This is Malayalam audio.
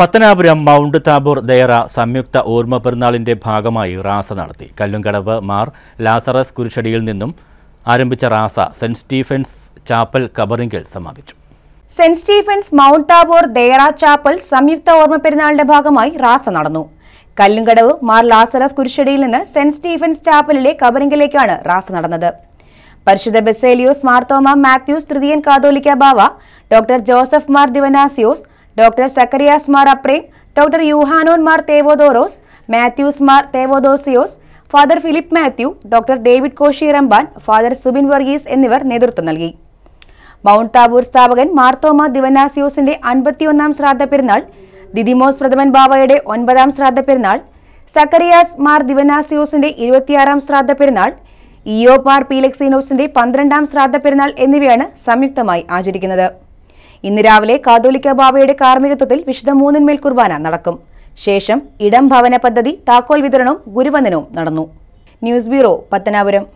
പത്തനാപുരം മൗണ്ട് താബൂർ ദേറ സംയുക്ത ഓർമ്മ പെരുന്നാളിന്റെ ഭാഗമായി റാസ നടത്തി കല്ലുംകടവ് മാർ ലാസറസ് കുരിശടിയിൽ നിന്നും ആരംഭിച്ച റാസ സെന്റ് സ്റ്റീഫൻസ് ചാപ്പൽ കബറിങ്കിൽ സമാപിച്ചു സെന്റ് സ്റ്റീഫൻസ് മൗണ്ട് താബോർ ദേറ ചാപ്പൽ സംയുക്ത ഓർമ്മ പെരുന്നാളിന്റെ ഭാഗമായി റാസ നടന്നു കല്ലുംകടവ് മാർ ലാസറസ് കുരിശടിയിൽ നിന്ന് സെന്റ് സ്റ്റീഫൻസ് ചാപ്പലിലെ കബറിങ്കിലേക്കാണ് റാസ നടന്നത് പരിശുദ്ധ ബെസേലിയോസ് മാർത്തോമ മാത്യൂസ് തൃതീയൻ Catholicos Bava doctor Joseph Mar Dionysios doctor Zacharias Mar Aprem doctor Yuhanon Mar Theodoros Mathews Mar Theodosius father Philip Mathew doctor David Koshy Ramban father Subin Varghese എന്നിവർ നേതൃത്വം നൽകി മൗണ്ട് താബൂർ സ്ഥാപകൻ മാർത്തോമ ദിവനാസിയോസിന്റെ അൻപത്തിയൊന്നാം ശ്രാദ്ധ പെരുന്നാൾ ദിദിമോസ് പ്രഥമൻ ബാബയുടെ ഒൻപതാം ശ്രാദ്ധ പെരുന്നാൾ സക്കറിയാസ് മാർ ദിവനാസിയോസിന്റെ ഇരുപത്തിയാറാം ശ്രാദ്ധ പെരുന്നാൾ ഇയോപാർ പീലക്സിനോസിന്റെ പന്ത്രണ്ടാം ശ്രാദ്ധ പെരുന്നാൾ എന്നിവയാണ് സംയുക്തമായി ആചരിക്കുന്നത് ഇന്ന് രാവിലെ കാതോലിക്ക ബാബയുടെ കാർമ്മികത്വത്തിൽ വിശുദ്ധ മൂന്നിന്മേൽ കുർബാന നടക്കും ശേഷം ഇടം ഭവന പദ്ധതി താക്കോൽ വിതരണവും ഗുരുവന്ദനവും നടന്നു ന്യൂസ് ബ്യൂറോ പത്തനാപുരം